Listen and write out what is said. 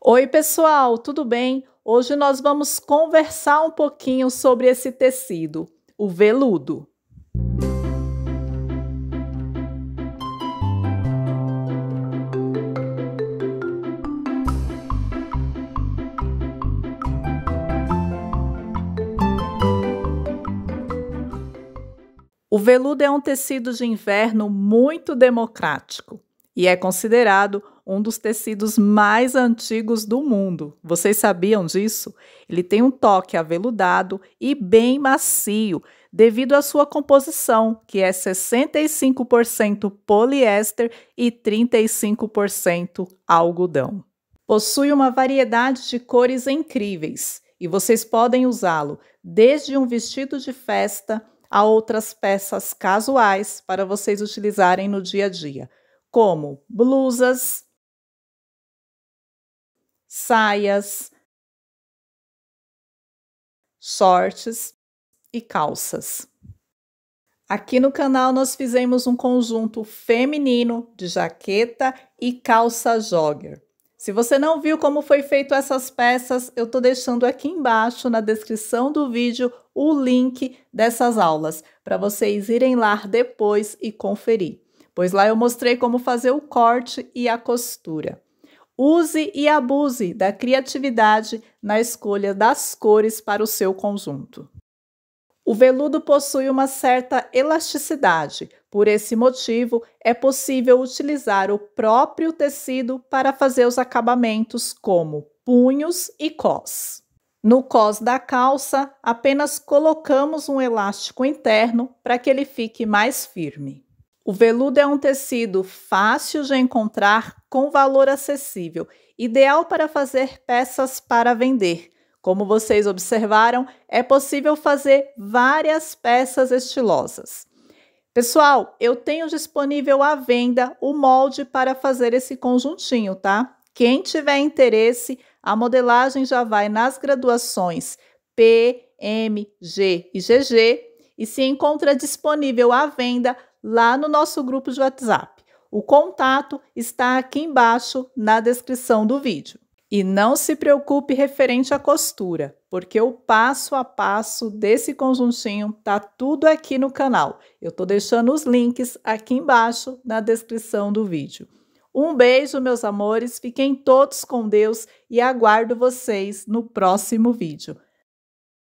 Oi, pessoal, tudo bem? Hoje nós vamos conversar um pouquinho sobre esse tecido, o veludo. O veludo é um tecido de inverno muito democrático e é considerado um dos tecidos mais antigos do mundo. Vocês sabiam disso? Ele tem um toque aveludado e bem macio, devido à sua composição, que é 65% poliéster e 35% algodão. Possui uma variedade de cores incríveis e vocês podem usá-lo desde um vestido de festa a outras peças casuais para vocês utilizarem no dia a dia, como blusas, saias, shorts e calças. Aqui no canal nós fizemos um conjunto feminino de jaqueta e calça jogger. Se você não viu como foi feito essas peças, eu estou deixando aqui embaixo na descrição do vídeo o link dessas aulas para vocês irem lá depois e conferir, pois lá eu mostrei como fazer o corte e a costura. Use e abuse da criatividade na escolha das cores para o seu conjunto. O veludo possui uma certa elasticidade, por esse motivo, é possível utilizar o próprio tecido para fazer os acabamentos como punhos e cós. No cós da calça, apenas colocamos um elástico interno para que ele fique mais firme. O veludo é um tecido fácil de encontrar com valor acessível, ideal para fazer peças para vender. Como vocês observaram, é possível fazer várias peças estilosas. Pessoal, eu tenho disponível à venda o molde para fazer esse conjuntinho, tá? Quem tiver interesse, a modelagem já vai nas graduações P, M, G e GG e se encontra disponível à venda lá no nosso grupo de WhatsApp. O contato está aqui embaixo na descrição do vídeo. E não se preocupe referente à costura, porque o passo a passo desse conjuntinho tá tudo aqui no canal. Eu tô deixando os links aqui embaixo na descrição do vídeo. Um beijo, meus amores, fiquem todos com Deus e aguardo vocês no próximo vídeo.